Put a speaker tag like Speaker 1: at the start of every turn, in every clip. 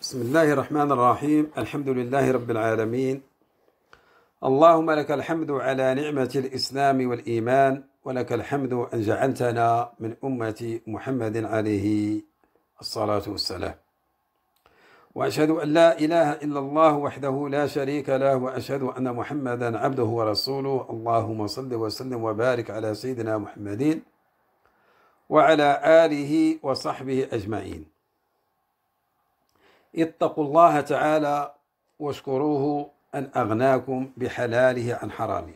Speaker 1: بسم الله الرحمن الرحيم الحمد لله رب العالمين اللهم لك الحمد على نعمة الإسلام والإيمان ولك الحمد أن جعلتنا من أمة محمد عليه الصلاة والسلام وأشهد أن لا إله إلا الله وحده لا شريك له وأشهد أن محمدا عبده ورسوله اللهم صل وسلم وبارك على سيدنا محمد وعلى آله وصحبه أجمعين اتقوا الله تعالى واشكروه أن أغناكم بحلاله عن حرامه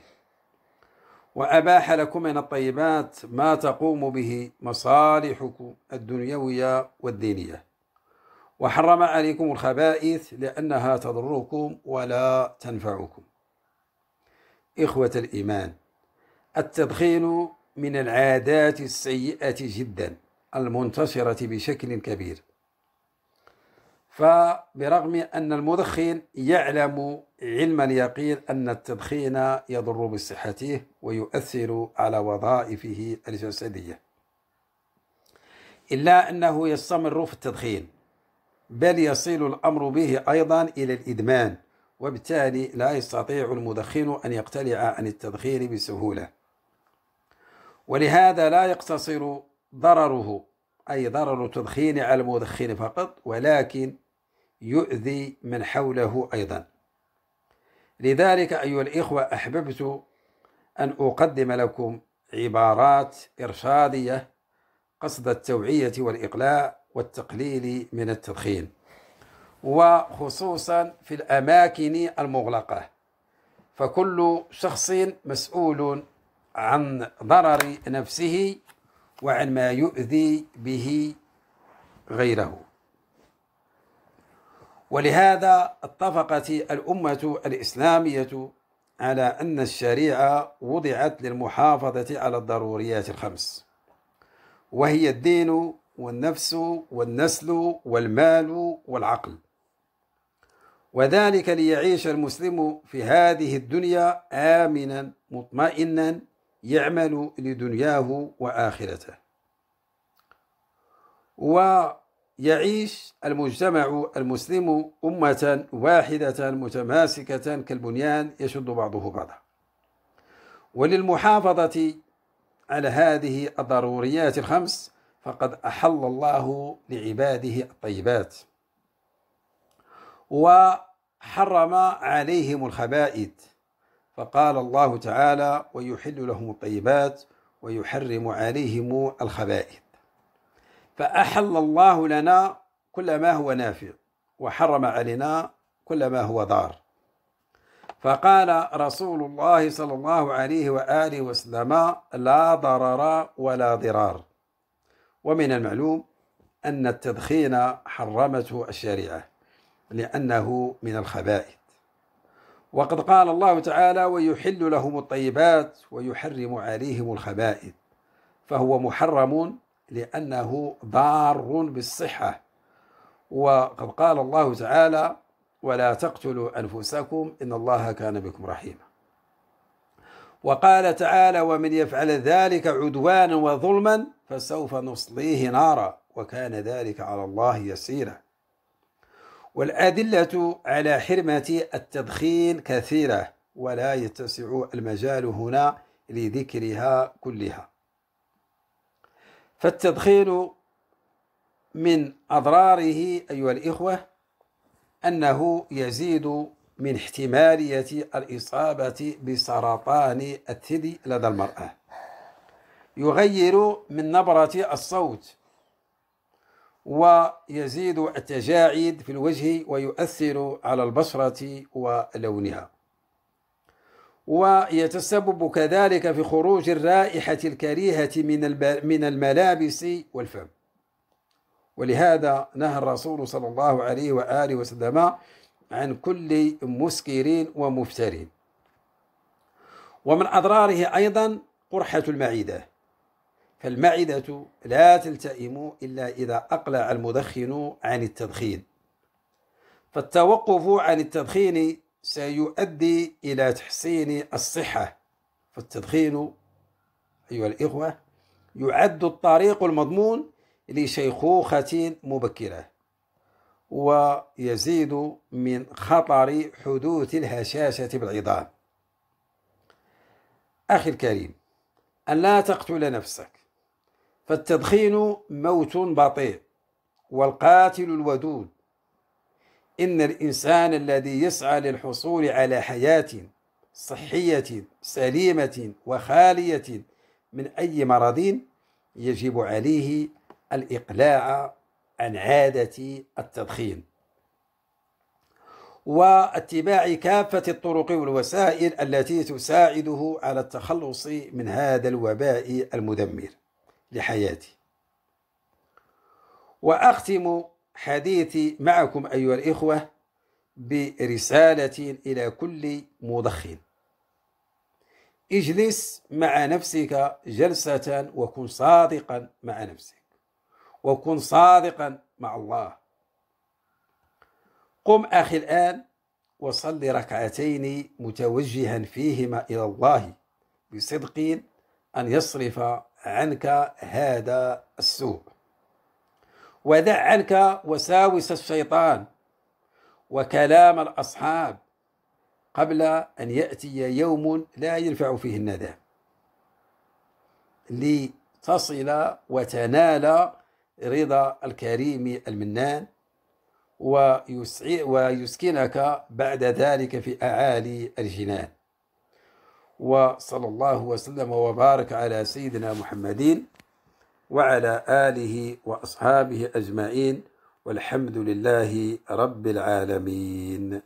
Speaker 1: وأباح لكم من الطيبات ما تقوم به مصالحكم الدنيوية والدينية وحرم عليكم الخبائث لأنها تضركم ولا تنفعكم إخوة الإيمان التدخين من العادات السيئة جدا المنتشرة بشكل كبير فبرغم أن المدخن يعلم علم اليقين أن التدخين يضر بصحته ويؤثر على وظائفه الجسدية إلا أنه يستمر في التدخين بل يصل الأمر به أيضا إلى الإدمان وبالتالي لا يستطيع المدخن أن يقتلع عن التدخين بسهولة ولهذا لا يقتصر ضرره أي ضرر التدخين على المدخن فقط ولكن يؤذي من حوله أيضا لذلك أيها الإخوة أحببت أن أقدم لكم عبارات إرشادية قصد التوعية والإقلاع والتقليل من التدخين وخصوصا في الأماكن المغلقة فكل شخص مسؤول عن ضرر نفسه وعن ما يؤذي به غيره ولهذا اتفقت الأمة الإسلامية على أن الشريعة وضعت للمحافظة على الضروريات الخمس وهي الدين والنفس والنسل والمال والعقل وذلك ليعيش المسلم في هذه الدنيا آمنا مطمئنا يعمل لدنياه وآخرته و يعيش المجتمع المسلم أمة واحدة متماسكة كالبنيان يشد بعضه بعضا وللمحافظة على هذه الضروريات الخمس فقد أحل الله لعباده الطيبات وحرم عليهم الخبائث فقال الله تعالى ويحل لهم الطيبات ويحرم عليهم الخبائث فأحل الله لنا كل ما هو نافع وحرم علينا كل ما هو ضار فقال رسول الله صلى الله عليه وآله وسلم لا ضرر ولا ضرار ومن المعلوم أن التدخين حرمته الشريعة لأنه من الخبائث وقد قال الله تعالى ويحل لهم الطيبات ويحرم عليهم الخبائث فهو محرم لأنه ضار بالصحة وقد قال الله تعالى ولا تقتلوا أنفسكم إن الله كان بكم رحيما وقال تعالى ومن يفعل ذلك عدوانا وظلما فسوف نصليه نارا وكان ذلك على الله يسيرا والأدلة على حرمة التدخين كثيرة ولا يتسع المجال هنا لذكرها كلها فالتدخين من أضراره أيها الإخوة أنه يزيد من احتمالية الإصابة بسرطان الثدي لدى المرأة يغير من نبرة الصوت ويزيد التجاعيد في الوجه ويؤثر على البشرة ولونها ويتسبب كذلك في خروج الرائحة الكريهة من من الملابس والفم ولهذا نهى الرسول صلى الله عليه وآله وسلم عن كل مسكر ومفتر ومن أضراره أيضا قرحة المعدة فالمعدة لا تلتئم إلا إذا أقلع المدخن عن التدخين فالتوقف عن التدخين سيؤدي إلى تحسين الصحة فالتدخين أيها الإخوة يعد الطريق المضمون لشيخوخة مبكرة ويزيد من خطر حدوث الهشاشة بالعظام أخي الكريم أن لا تقتل نفسك فالتدخين موت بطيء والقاتل الودود إن الإنسان الذي يسعى للحصول على حياة صحية سليمة وخالية من أي مرض يجب عليه الإقلاع عن عادة التدخين واتباع كافة الطرق والوسائل التي تساعده على التخلص من هذا الوباء المدمر لحياته وأختم حديثي معكم أيها الإخوة برسالة إلى كل مدخن اجلس مع نفسك جلسة وكن صادقا مع نفسك وكن صادقا مع الله قم أخي الآن وصل ركعتين متوجها فيهما إلى الله بصدق أن يصرف عنك هذا السوء ودع عنك وساوس الشيطان وكلام الأصحاب قبل أن يأتي يوم لا ينفع فيه الندى لتصل وتنال رضا الكريم المنان ويسكنك بعد ذلك في أعالي الجنان وصلى الله وسلم وبارك على سيدنا محمدين وعلى آله وأصحابه أجمعين والحمد لله رب العالمين